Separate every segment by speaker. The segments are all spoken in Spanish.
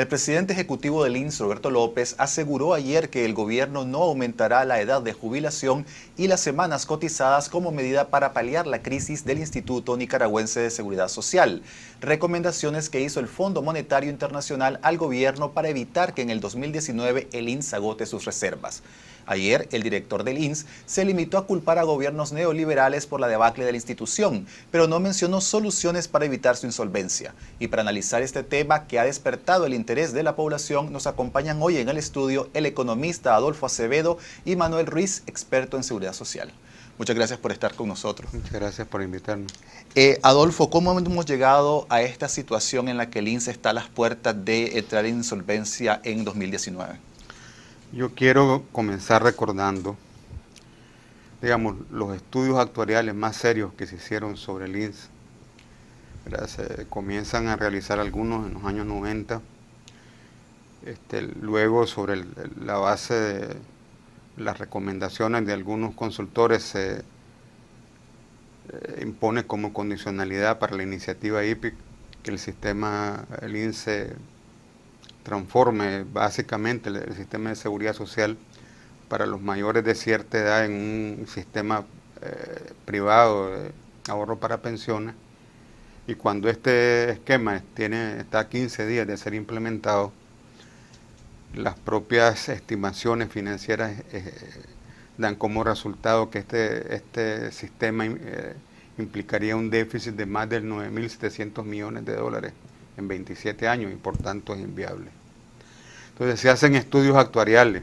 Speaker 1: El presidente ejecutivo del INS, Roberto López, aseguró ayer que el gobierno no aumentará la edad de jubilación y las semanas cotizadas como medida para paliar la crisis del Instituto Nicaragüense de Seguridad Social, recomendaciones que hizo el Fondo Monetario Internacional al gobierno para evitar que en el 2019 el INS agote sus reservas. Ayer, el director del INS se limitó a culpar a gobiernos neoliberales por la debacle de la institución, pero no mencionó soluciones para evitar su insolvencia. Y para analizar este tema que ha despertado el interés de la población, nos acompañan hoy en el estudio el economista Adolfo Acevedo y Manuel Ruiz, experto en seguridad social. Muchas gracias por estar con nosotros. Muchas gracias por invitarnos. Eh, Adolfo, ¿cómo hemos llegado a esta situación en la que el INSS está a las puertas de entrar en insolvencia en 2019?
Speaker 2: Yo quiero comenzar recordando, digamos, los estudios actuariales más serios que se hicieron sobre el INSE Se comienzan a realizar algunos en los años 90, este, luego sobre la base de las recomendaciones de algunos consultores se eh, impone como condicionalidad para la iniciativa IPIC que el sistema, el INSE transforme básicamente el, sistema de seguridad social para los mayores de cierta edad en un sistema eh, privado de ahorro para pensiones. Y cuando este esquema tiene, está a 15 días de ser implementado, las propias estimaciones financieras eh, dan como resultado que este, este sistema eh, implicaría un déficit de más de 9.700 millones de dólares en 27 años y por tanto es inviable. Entonces se hacen estudios actuariales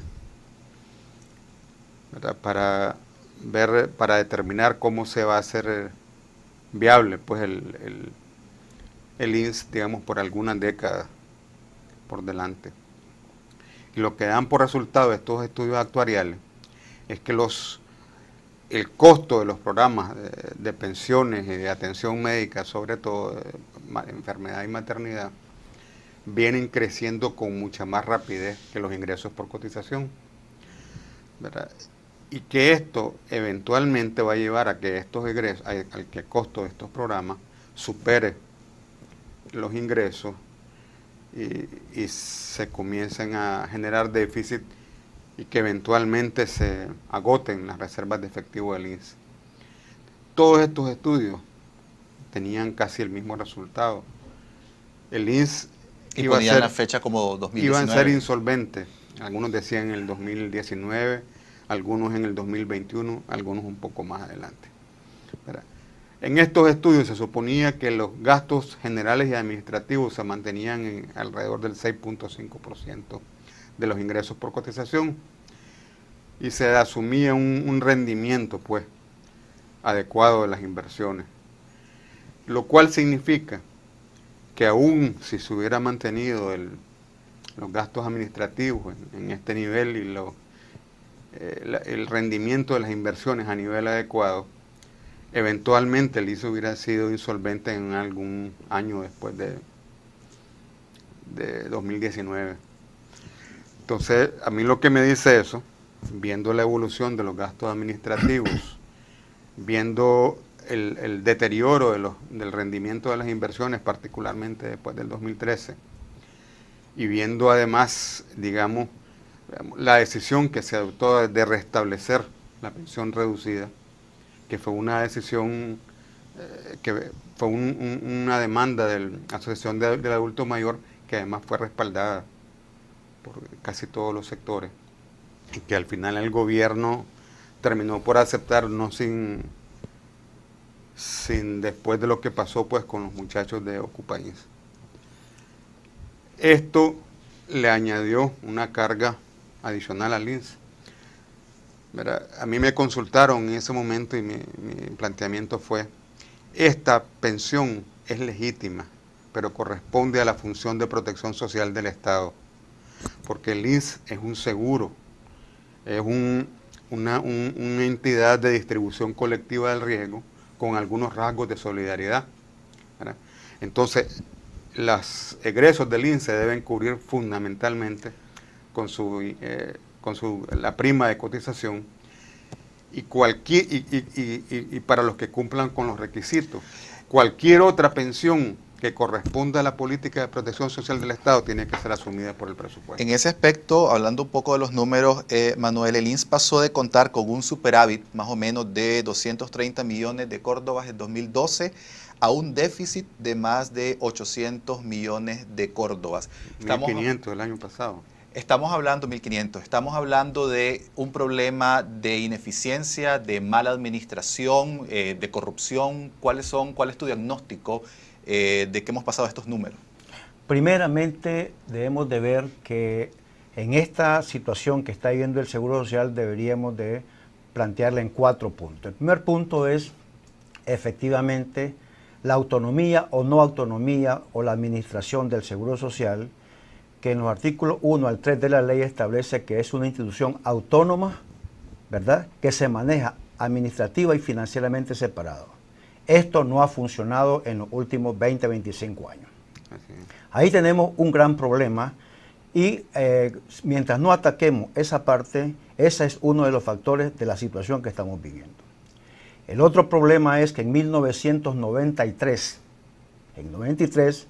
Speaker 2: para ver, para determinar cómo se va a hacer viable pues el, el, INS, digamos, por algunas décadas por delante. Y lo que dan por resultado estos estudios actuariales es que los el costo de los programas de, de pensiones y de atención médica, sobre todo eh, enfermedad y maternidad, vienen creciendo con mucha más rapidez que los ingresos por cotización. Y que esto eventualmente va a llevar a que estos egresos al que costo de estos programas supere los ingresos y, se comiencen a generar déficit y que eventualmente se agoten las reservas de efectivo del INSE. Todos estos estudios tenían casi el mismo resultado. El INSS y fecha como 2019. Iban a ser insolventes. Algunos decían en el 2019, algunos en el 2021, algunos un poco más adelante. En estos estudios se suponía que los gastos generales y administrativos se mantenían en alrededor del 6.5% de los ingresos por cotización y se asumía un, un, rendimiento pues adecuado de las inversiones, lo cual significa que aún si se hubiera mantenido los gastos administrativos en, este nivel y eh, el rendimiento de las inversiones a nivel adecuado, eventualmente el ISO hubiera sido insolvente en algún año después de 2019. Entonces, a mí lo que me dice eso, viendo la evolución de los gastos administrativos, viendo el, deterioro de del rendimiento de las inversiones, particularmente después del 2013, y viendo además, digamos, la decisión que se adoptó de restablecer la pensión reducida, que fue una decisión eh, que fue una demanda de la Asociación del Adulto Mayor que además fue respaldada por casi todos los sectores y que al final el gobierno terminó por aceptar no sin sin después de lo que pasó pues con los muchachos de Ocupaís Esto le añadió una carga adicional al Lins a mí me consultaron en ese momento y mi, planteamiento fue, esta pensión es legítima, pero corresponde a la función de protección social del Estado, porque Lins es un seguro, es un, una entidad de distribución colectiva del riesgo, con algunos rasgos de solidaridad. Entonces, los egresos del INSE deben cubrir fundamentalmente con su, eh, con la prima de cotización y, cualquier, y, y, para los que cumplan con los requisitos. Cualquier otra pensión que corresponda a la política de protección social del Estado tiene que ser asumida por el presupuesto. En
Speaker 1: ese aspecto, hablando un poco de los números, eh, Manuel, el INS pasó de contar con un superávit más o menos de 230 millones de córdobas en 2012 a un déficit de más de 800 millones de córdobas. 1.500 el año pasado. Estamos hablando, 1500, estamos hablando de un problema de ineficiencia, de mala administración, eh, de corrupción. ¿Cuáles son, cuál es tu diagnóstico eh, de qué hemos pasado estos números?
Speaker 3: Primeramente, debemos de ver que en esta situación que está viviendo el Seguro Social deberíamos de plantearla en cuatro puntos. El primer punto es, efectivamente, la autonomía o no autonomía o la administración del Seguro Social, que en los artículos 1 al 3 de la ley establece que es una institución autónoma, ¿verdad?, que se maneja administrativa y financieramente separada. Esto no ha funcionado en los últimos 20, 25 años. Ahí tenemos un gran problema y eh, mientras no ataquemos esa parte, ese es uno de los factores de la situación que estamos viviendo. El otro problema es que en 1993, en 93,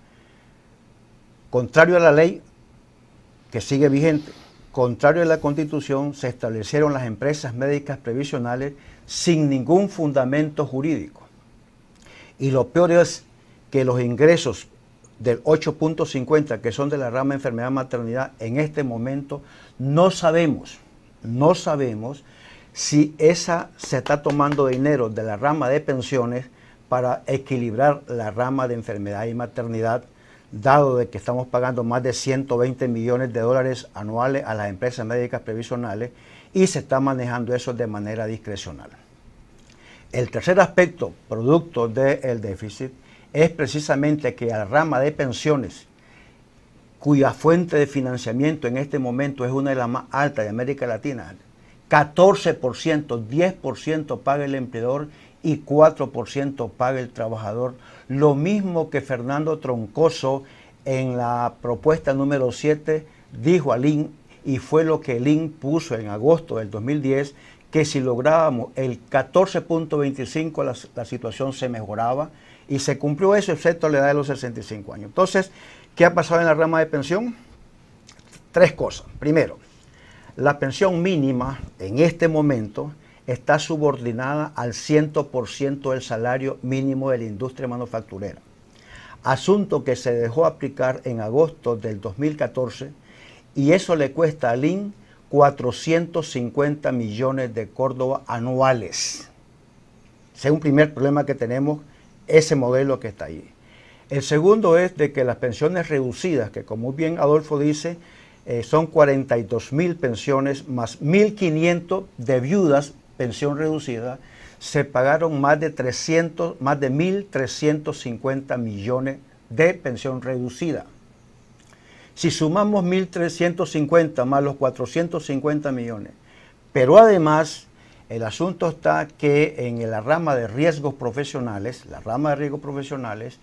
Speaker 3: contrario a la ley que sigue vigente, contrario a la constitución, se establecieron las empresas médicas previsionales sin ningún fundamento jurídico. Y lo peor es que los ingresos del 8.50 que son de la rama enfermedad maternidad en este momento no sabemos, no sabemos si esa se está tomando dinero de la rama de pensiones para equilibrar la rama de enfermedad y maternidad, dado de que estamos pagando más de 120 millones de dólares anuales a las empresas médicas previsionales y se está manejando eso de manera discrecional. El tercer aspecto, producto del déficit, es precisamente que la rama de pensiones, cuya fuente de financiamiento en este momento es una de las más altas de América Latina, 14%, 10% paga el empleador y 4% paga el trabajador. Lo mismo que Fernando Troncoso en la propuesta número 7 dijo al IN y fue lo que el IN puso en agosto del 2010 que si lográbamos el 14.25 la, situación se mejoraba y se cumplió eso excepto la edad de los 65 años. Entonces, ¿qué ha pasado en la rama de pensión? Tres cosas. Primero, la pensión mínima en este momento está subordinada al 100% del salario mínimo de la industria manufacturera. Asunto que se dejó aplicar en agosto del 2014 y eso le cuesta al IN e 450 millones de Córdoba anuales. Ese es un primer problema que tenemos, ese modelo que está ahí. El segundo es de que las pensiones reducidas, que como bien Adolfo dice, eh, son 42 mil pensiones más 1.500 de viudas, pensión reducida, se pagaron más de 300, más de 1.350 millones de pensión reducida. Si sumamos 1.350 más los 450 millones. Pero además, el asunto está que en la rama de riesgos profesionales, la rama de riesgos profesionales,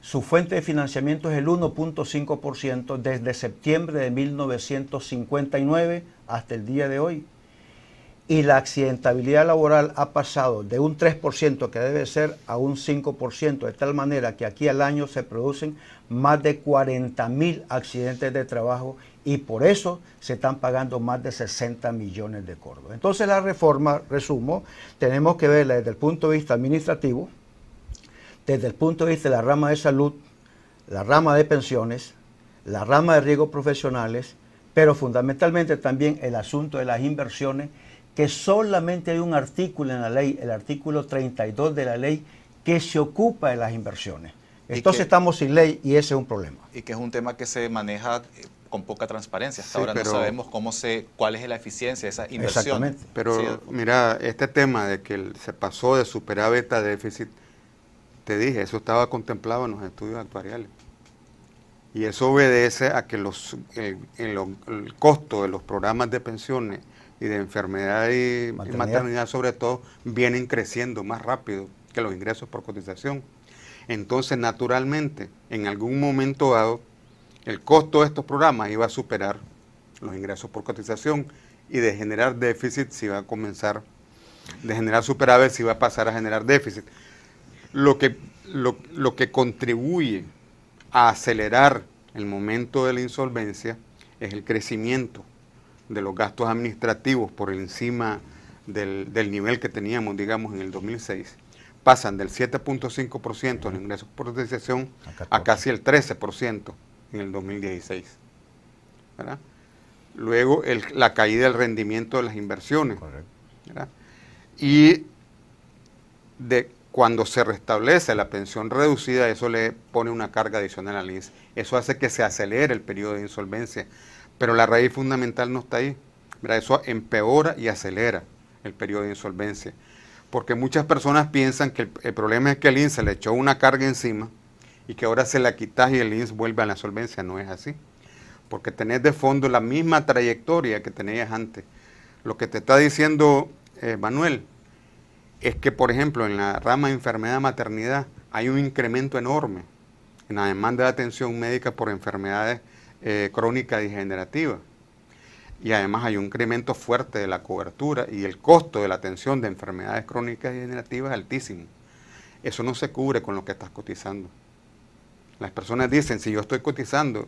Speaker 3: su fuente de financiamiento es el 1.5% desde septiembre de 1959 hasta el día de hoy y la accidentabilidad laboral ha pasado de un 3% que debe ser a un 5%, de tal manera que aquí al año se producen más de 40 mil accidentes de trabajo y por eso se están pagando más de 60 millones de córdobas. Entonces la reforma, resumo, tenemos que verla desde el punto de vista administrativo, desde el punto de vista de la rama de salud, la rama de pensiones, la rama de riesgos profesionales, pero fundamentalmente también el asunto de las inversiones que solamente hay un artículo en la ley, el artículo 32 de la ley, que se ocupa de las inversiones. Entonces estamos sin ley y ese es un problema.
Speaker 1: Y que es un tema que se maneja eh, con poca transparencia. Hasta ahora no sabemos cómo se, cuál es la eficiencia de esa inversión. Exactamente. Pero
Speaker 2: mira, este tema de que se pasó de superávit a déficit, te dije, eso estaba contemplado en los estudios actuariales. Y eso obedece a que los, el costo de los programas de pensiones y de enfermedad y maternidad. sobre todo vienen creciendo más rápido que los ingresos por cotización. Entonces, naturalmente, en algún momento dado, el costo de estos programas iba a superar los ingresos por cotización y de generar déficit si iba a comenzar, de generar superávit si iba a pasar a generar déficit. Lo que, lo que contribuye a acelerar el momento de la insolvencia es el crecimiento de los gastos administrativos por encima del, nivel que teníamos, digamos, en el 2006, pasan del 7.5% en ingresos por a casi el 13% en el 2016. Luego la caída del rendimiento de las inversiones. Y de cuando se restablece la pensión reducida, eso le pone una carga adicional al INS. Eso hace que se acelere el periodo de insolvencia pero la raíz fundamental no está ahí. Mira, eso empeora y acelera el periodo de insolvencia, porque muchas personas piensan que el, problema es que el INS se le echó una carga encima y que ahora se la quitas y el INS vuelve a la solvencia. No es así, porque tenés de fondo la misma trayectoria que tenías antes. Lo que te está diciendo eh, Manuel es que, por ejemplo, en la rama de enfermedad-maternidad hay un incremento enorme en la demanda de atención médica por enfermedades eh, crónica degenerativa. Y además hay un incremento fuerte de la cobertura y el costo de la atención de enfermedades crónicas degenerativas es altísimo. Eso no se cubre con lo que estás cotizando. Las personas dicen, si yo estoy cotizando,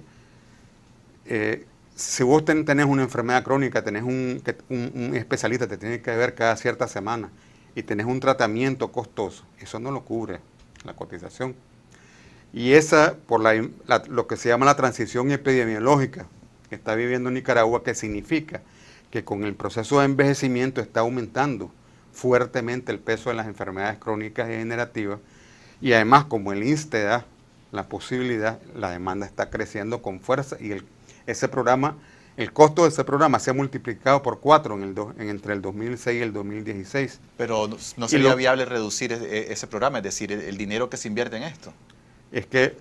Speaker 2: eh, si vos tenés una enfermedad crónica, tenés un, un especialista, te tiene que ver cada cierta semana y tenés un tratamiento costoso, eso no lo cubre la cotización. Y esa, por lo que se llama la transición epidemiológica que está viviendo Nicaragua, que significa que con el proceso de envejecimiento está aumentando fuertemente el peso de las enfermedades crónicas y degenerativas. Y además, como el INSTE da la posibilidad, la demanda está creciendo con fuerza y el, ese programa, el costo de ese programa se ha multiplicado por cuatro en el entre el 2006 y el 2016. Pero no, sería
Speaker 1: viable reducir e, e, ese, programa, es decir, el dinero que se invierte en esto
Speaker 2: es que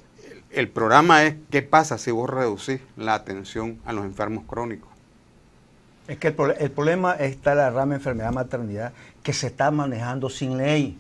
Speaker 2: el programa es qué pasa si vos reducís la atención a los enfermos crónicos.
Speaker 3: Es que el, problema está la rama enfermedad maternidad que se está manejando sin ley.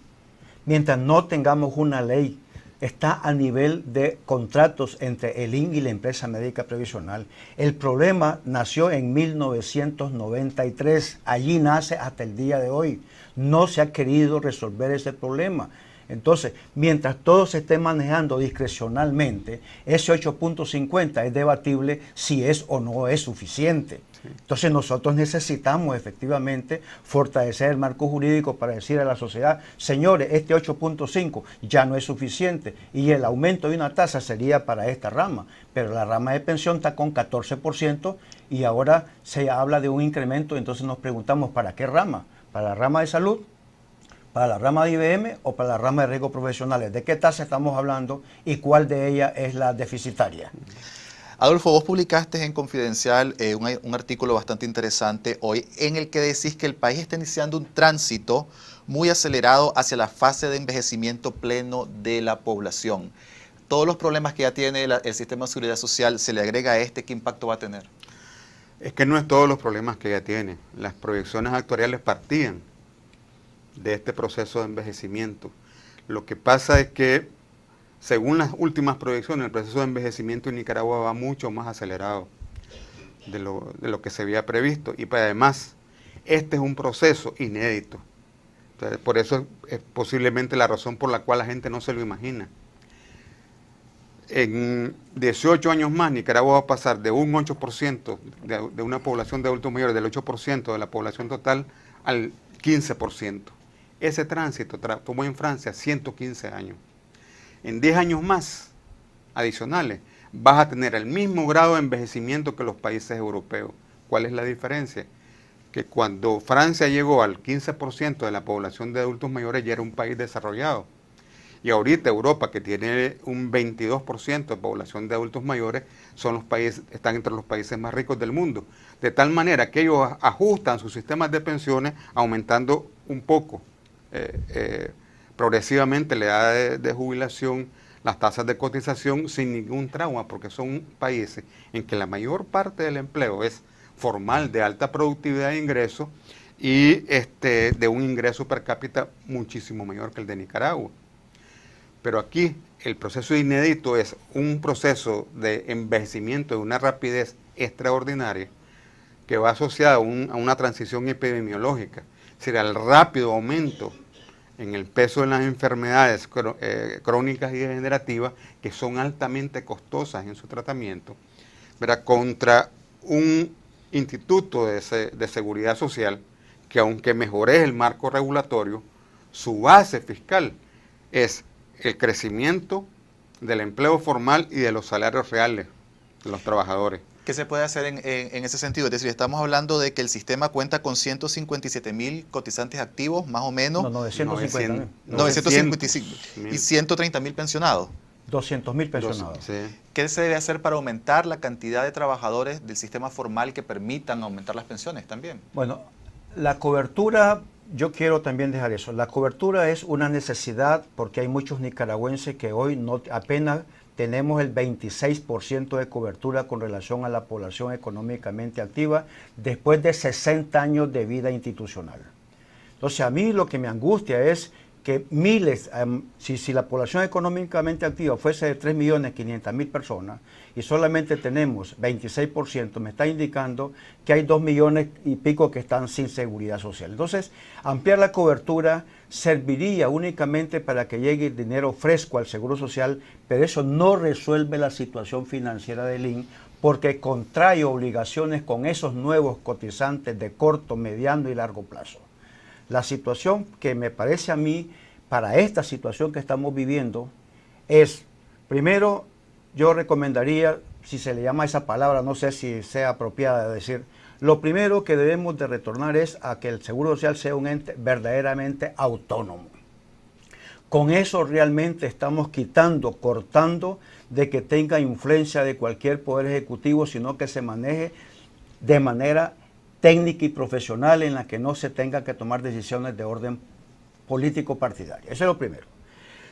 Speaker 3: Mientras no tengamos una ley, está a nivel de contratos entre el ING y la empresa médica previsional. El problema nació en 1993, allí nace hasta el día de hoy. No se ha querido resolver ese problema. Entonces, mientras todo se esté manejando discrecionalmente, ese 8.50 es debatible si es o no es suficiente. Entonces nosotros necesitamos efectivamente fortalecer el marco jurídico para decir a la sociedad, señores, este 8.5 ya no es suficiente y el aumento de una tasa sería para esta rama, pero la rama de pensión está con 14% y ahora se habla de un incremento, entonces nos preguntamos, ¿para qué rama? ¿Para la rama de salud? para la rama de IBM o para la rama de riesgos profesionales. ¿De qué tasa estamos hablando y cuál de ellas es la deficitaria?
Speaker 1: Adolfo, vos publicaste en Confidencial eh, un, artículo bastante interesante hoy en el que decís que el país está iniciando un tránsito muy acelerado hacia la fase de envejecimiento pleno de la población. Todos los problemas que ya tiene el sistema de seguridad social, ¿se le agrega a este qué impacto va a tener?
Speaker 2: Es que no es todos los problemas que ya tiene. Las proyecciones actuariales partían de este proceso de envejecimiento. Lo que pasa es que, según las últimas proyecciones, el proceso de envejecimiento en Nicaragua va mucho más acelerado de lo, que se había previsto. Y pues, además, este es un proceso inédito. por eso es, posiblemente la razón por la cual la gente no se lo imagina. En 18 años más, Nicaragua va a pasar de un 8% de una población de adultos mayores, del 8% de la población total, al 15%. Ese tránsito tomó en Francia 115 años. En 10 años más adicionales vas a tener el mismo grado de envejecimiento que los países europeos. ¿Cuál es la diferencia? Que cuando Francia llegó al 15% de la población de adultos mayores ya era un país desarrollado. Y ahorita Europa, que tiene un 22% de población de adultos mayores, son los países, están entre los países más ricos del mundo. De tal manera que ellos ajustan sus sistemas de pensiones aumentando un poco eh, eh, progresivamente la edad de, jubilación, las tasas de cotización sin ningún trauma, porque son países en que la mayor parte del empleo es formal de alta productividad de ingreso y este, de un ingreso per cápita muchísimo mayor que el de Nicaragua. Pero aquí el proceso inédito es un proceso de envejecimiento de una rapidez extraordinaria que va asociado a una transición epidemiológica será el rápido aumento en el peso de las enfermedades eh, crónicas y degenerativas que son altamente costosas en su tratamiento, contra un instituto de seguridad social que aunque mejore el marco regulatorio, su base fiscal es el crecimiento del empleo formal y de los salarios reales de los trabajadores.
Speaker 1: ¿Qué se puede hacer en, ese sentido? Es decir, estamos hablando de que el sistema cuenta con 157 mil cotizantes activos, más o menos. No, 950 955 y 130 mil pensionados. 200 mil pensionados. ¿Qué se debe hacer para aumentar la cantidad de trabajadores del sistema formal que permitan aumentar las pensiones también? Bueno, la
Speaker 3: cobertura, yo quiero también dejar eso. La cobertura es una necesidad porque hay muchos nicaragüenses que hoy no apenas tenemos el 26% de cobertura con relación a la población económicamente activa después de 60 años de vida institucional. Entonces a mí lo que me angustia es que miles, em, si, si, la población económicamente activa fuese de 3.500.000 personas y solamente tenemos 26%, me está indicando que hay 2 millones y pico que están sin seguridad social. Entonces, ampliar la cobertura serviría únicamente para que llegue el dinero fresco al Seguro Social, pero eso no resuelve la situación financiera del IN porque contrae obligaciones con esos nuevos cotizantes de corto, mediano y largo plazo. La situación que me parece a mí, para esta situación que estamos viviendo, es, primero, yo recomendaría, si se le llama esa palabra, no sé si sea apropiada decir, lo primero que debemos de retornar es a que el Seguro Social sea un ente verdaderamente autónomo. Con eso realmente estamos quitando, cortando de que tenga influencia de cualquier poder ejecutivo, sino que se maneje de manera técnica y profesional en la que no se tenga que tomar decisiones de orden político partidario. Eso es lo primero.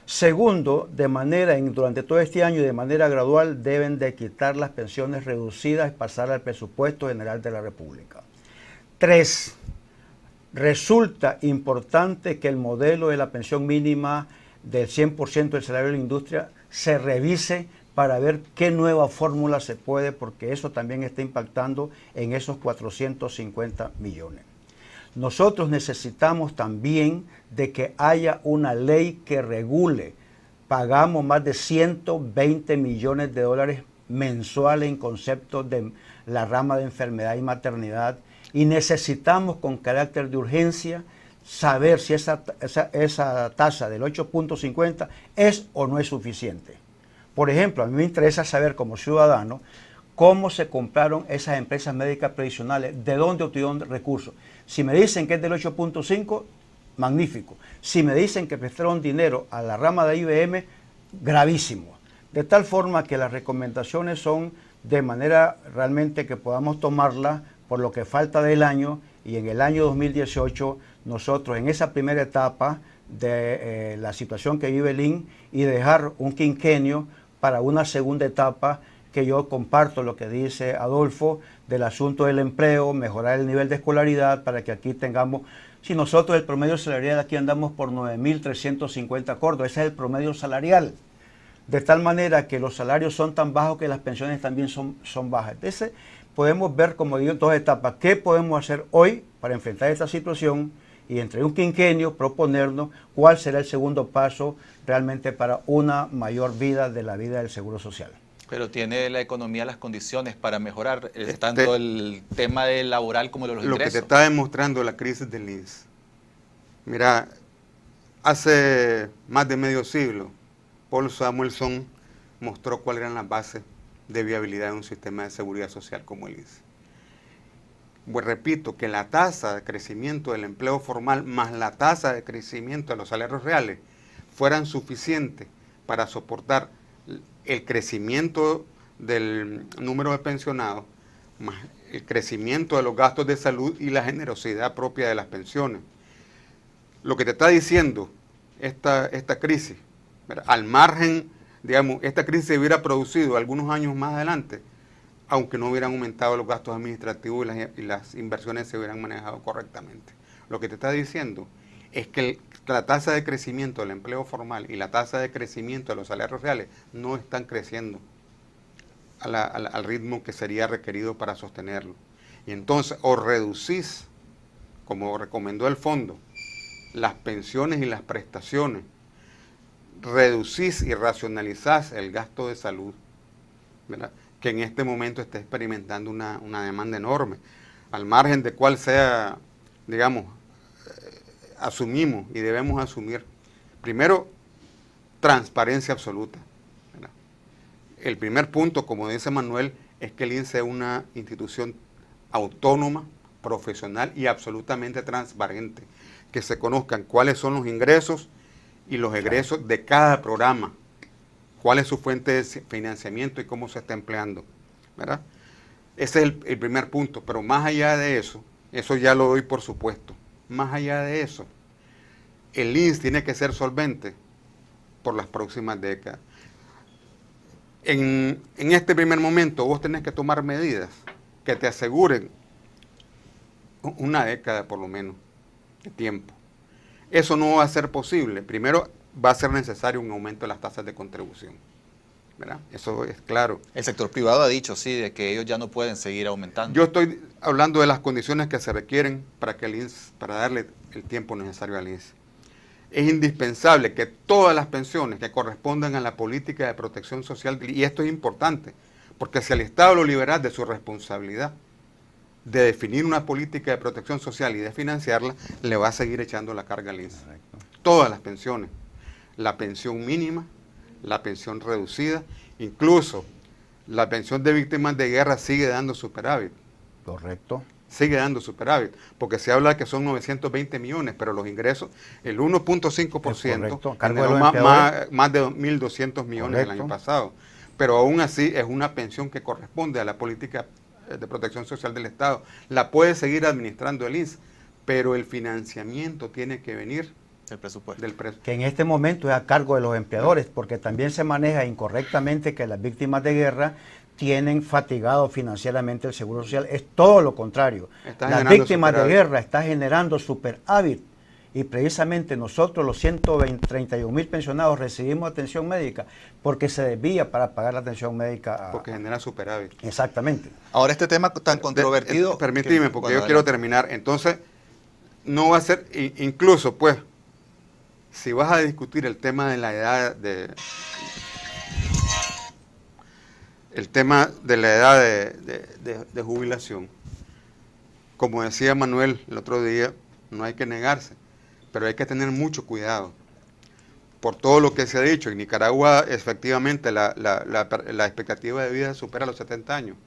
Speaker 3: Segundo, de manera, durante todo este año, y de manera gradual, deben de quitar las pensiones reducidas y pasar al presupuesto general de la República. Tres, resulta importante que el modelo de la pensión mínima del 100% del salario de la industria se revise para ver qué nueva fórmula se puede, porque eso también está impactando en esos 450 millones. Nosotros necesitamos también de que haya una ley que regule. Pagamos más de 120 millones de dólares mensuales en concepto de la rama de enfermedad y maternidad y necesitamos con carácter de urgencia saber si esa, esa, tasa del 8.50 es o no es suficiente. Por ejemplo, a mí me interesa saber como ciudadano cómo se compraron esas empresas médicas previsionales, de dónde obtuvieron recursos. Si me dicen que es del 8.5, magnífico. Si me dicen que prestaron dinero a la rama de IBM, gravísimo. De tal forma que las recomendaciones son de manera realmente que podamos tomarla por lo que falta del año y en el año 2018 nosotros en esa primera etapa de eh, la situación que vive Lin y dejar un quinquenio para una segunda etapa que yo comparto lo que dice Adolfo del asunto del empleo, mejorar el nivel de escolaridad para que aquí tengamos si nosotros el promedio salarial aquí andamos por 9.350 córdobas, ese es el promedio salarial. De tal manera que los salarios son tan bajos que las pensiones también son, son bajas. Entonces podemos ver, como digo, en dos etapas, qué podemos hacer hoy para enfrentar esta situación y entre un quinquenio proponernos cuál será el segundo paso realmente para una mayor vida de la vida del Seguro Social.
Speaker 1: Pero tiene la economía las condiciones para mejorar eh, este tanto el tema del laboral como los lo ingresos. Lo que te está
Speaker 2: demostrando la crisis del INS. Mira, hace más de medio siglo, Paul Samuelson mostró cuáles eran las bases de viabilidad de un sistema de seguridad social como el INS. Pues repito que la tasa de crecimiento del empleo formal más la tasa de crecimiento de los salarios reales fueran suficientes para soportar el crecimiento del número de pensionados, más el crecimiento de los gastos de salud y la generosidad propia de las pensiones. Lo que te está diciendo esta, esta crisis, al margen, digamos, esta crisis se hubiera producido algunos años más adelante, aunque no hubieran aumentado los gastos administrativos y las inversiones se hubieran manejado correctamente. Lo que te está diciendo es que el, la tasa de crecimiento del empleo formal y la tasa de crecimiento de los salarios reales no están creciendo al ritmo que sería requerido para sostenerlo. Y entonces, o reducís, como recomendó el fondo, las pensiones y las prestaciones, reducís y racionalizás el gasto de salud, que en este momento está experimentando una, una demanda enorme, al margen de cuál sea, digamos, asumimos y debemos asumir. Primero, transparencia absoluta. El primer punto, como dice Manuel, es que el INSE es una institución autónoma, profesional y absolutamente transparente. Que se conozcan cuáles son los ingresos y los egresos de cada programa, cuál es su fuente de financiamiento y cómo se está empleando. Ese es el primer punto, pero más allá de eso, eso ya lo doy por supuesto. Más allá de eso, el INS tiene que ser solvente por las próximas décadas. En, en, este primer momento vos tenés que tomar medidas que te aseguren una década por lo menos de tiempo. Eso no va a ser posible. Primero va a ser necesario un aumento de las tasas de contribución. Eso es claro. El sector privado ha dicho, sí, de que ellos ya no pueden seguir aumentando. Yo estoy hablando de las condiciones que se requieren para, que el INS, para darle el tiempo necesario al INS. Es indispensable que todas las pensiones que correspondan a la política de protección social, y esto es importante, porque si el Estado lo libera de su responsabilidad de definir una política de protección social y de financiarla, le va a seguir echando la carga al INS. Todas las pensiones. La pensión mínima, la pensión reducida, incluso la pensión de víctimas de guerra sigue dando superávit. Correcto. Sigue dando superávit, porque se habla que son 920 millones, pero los ingresos, el 1.5%, más, más, más de 1.200 millones el año pasado. Pero aún así es una pensión que corresponde a la política eh, de protección social del Estado. La puede seguir administrando el INS, pero el financiamiento tiene que venir presupuesto.
Speaker 3: Que en este momento es a cargo de los empleadores, porque también se maneja incorrectamente que las víctimas de guerra tienen fatigado financieramente el seguro social. Es todo lo contrario.
Speaker 2: las víctimas de guerra
Speaker 3: está generando superávit. Y precisamente nosotros, los 131 mil pensionados, recibimos atención médica porque se desvía para pagar la atención médica. Porque
Speaker 2: genera superávit.
Speaker 3: Exactamente.
Speaker 2: Ahora, este tema tan eh, controvertido. Eh, permíteme, porque yo quiero terminar. Entonces, no va a ser, incluso, pues, si vas a discutir el tema de la edad de el tema de la edad de, jubilación, como decía Manuel el otro día, no hay que negarse, pero hay que tener mucho cuidado por todo lo que se ha dicho. En Nicaragua, efectivamente, la, expectativa de vida supera los 70 años,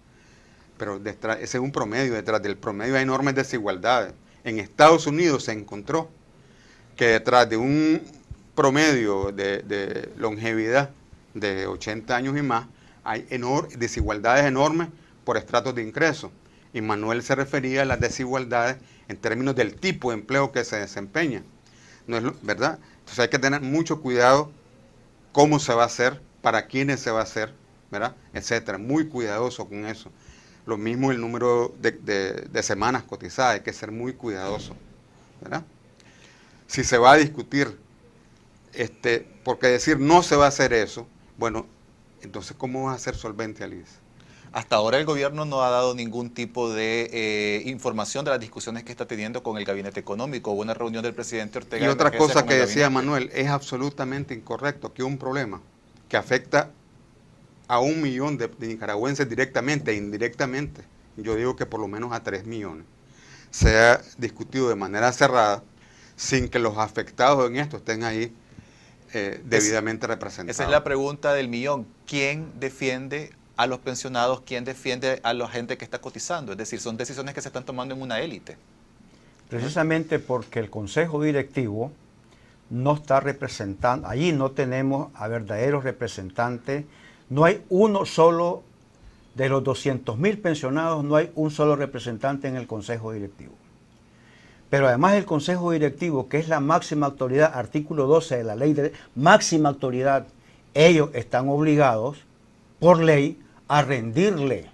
Speaker 2: pero ese es un promedio, detrás del promedio hay enormes desigualdades. En Estados Unidos se encontró que detrás de un promedio de, longevidad de 80 años y más, hay desigualdades enormes por estratos de ingreso. Y Manuel se refería a las desigualdades en términos del tipo de empleo que se desempeña. No es ¿Verdad? Entonces hay que tener mucho cuidado cómo se va a hacer, para quiénes se va a hacer, ¿verdad? Etcétera. Muy cuidadoso con eso. Lo mismo el número de, de semanas cotizadas, hay que ser muy cuidadoso, ¿verdad? si se va a discutir, este, porque decir no se va a hacer eso, bueno, entonces ¿cómo vas a ser solvente, Alice?
Speaker 1: Hasta ahora el gobierno no ha dado ningún tipo de eh, información de las discusiones que está teniendo con el gabinete económico. o una reunión del presidente Ortega. Y otra cosa que decía
Speaker 2: Manuel, es absolutamente incorrecto que un problema que afecta a un millón de, nicaragüenses directamente e indirectamente, yo digo que por lo menos a tres millones, sea discutido de manera cerrada sin que los afectados en esto estén ahí eh, debidamente representados. Esa es la
Speaker 1: pregunta del millón. ¿Quién defiende a los pensionados? ¿Quién defiende a la gente que está cotizando? Es decir, son decisiones que se están tomando en una élite.
Speaker 3: Precisamente porque el Consejo Directivo no está representando, allí no tenemos a verdaderos representantes, no hay uno solo de los 200.000 pensionados, no hay un solo representante en el Consejo Directivo. Pero además el Consejo Directivo, que es la máxima autoridad, artículo 12 de la ley de máxima autoridad, ellos están obligados por ley a rendirle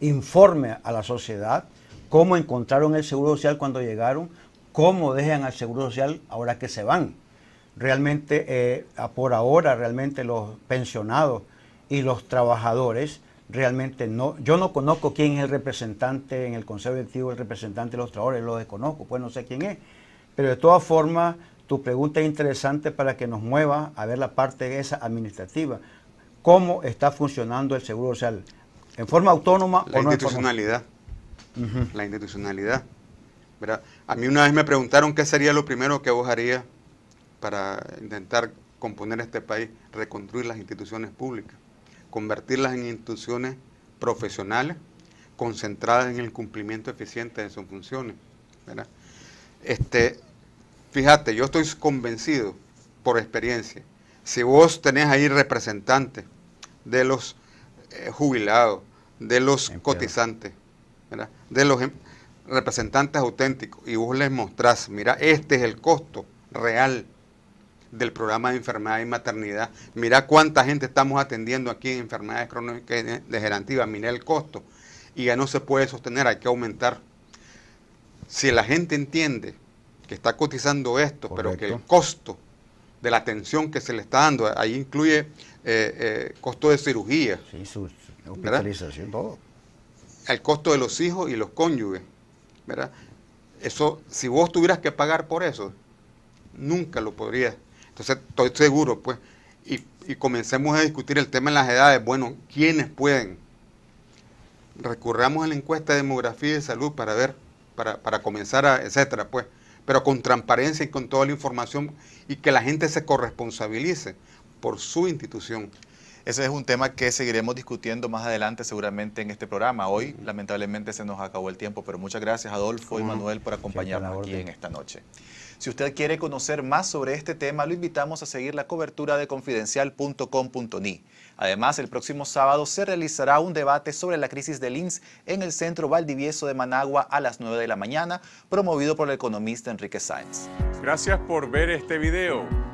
Speaker 3: informe a la sociedad cómo encontraron el Seguro Social cuando llegaron, cómo dejan al Seguro Social ahora que se van. Realmente, eh, por ahora, realmente los pensionados y los trabajadores realmente no, yo no conozco quién es el representante en el Consejo Directivo, el representante de los trabajadores, lo desconozco, pues no sé quién es. Pero de todas formas, tu pregunta es interesante para que nos mueva a ver la parte de esa administrativa. ¿Cómo está funcionando el Seguro Social? ¿En forma autónoma o no? La institucionalidad.
Speaker 2: La institucionalidad. A mí una vez me preguntaron qué sería lo primero que vos harías para intentar componer este país, reconstruir las instituciones públicas convertirlas en instituciones profesionales concentradas en el cumplimiento eficiente de sus funciones. Este, fíjate, yo estoy convencido por experiencia, si vos tenés ahí representantes de los eh, jubilados, de los cotizantes, de los em, representantes auténticos, y vos les mostrás, mira, este es el costo real del programa de enfermedad y maternidad. Mira cuánta gente estamos atendiendo aquí en enfermedades crónicas degenerativas, mira el costo. Y ya no se puede sostener, hay que aumentar. Si la gente entiende que está cotizando esto, pero que el costo de la atención que se le está dando, ahí incluye eh, eh, costo de cirugía. hospitalización, todo. El costo de los hijos y los cónyuges, ¿verdad? Eso, si vos tuvieras que pagar por eso, nunca lo podrías entonces, estoy seguro, pues, y, comencemos a discutir el tema en las edades. Bueno, ¿quiénes pueden? Recurramos a la encuesta de demografía y salud para ver, para, para comenzar a, etcétera, pues, pero con transparencia y con toda la información y que la gente se corresponsabilice por
Speaker 1: su institución. Ese es un tema que seguiremos discutiendo más adelante seguramente en este programa. Hoy lamentablemente se nos acabó el tiempo, pero muchas gracias Adolfo y Manuel por acompañarnos aquí en esta noche. Si usted quiere conocer más sobre este tema, lo invitamos a seguir la cobertura de confidencial.com.ni. Además, el próximo sábado se realizará un debate sobre la crisis del INS en el Centro Valdivieso de Managua a las 9 de la mañana, promovido por el economista Enrique Sáenz.
Speaker 2: Gracias por ver este video.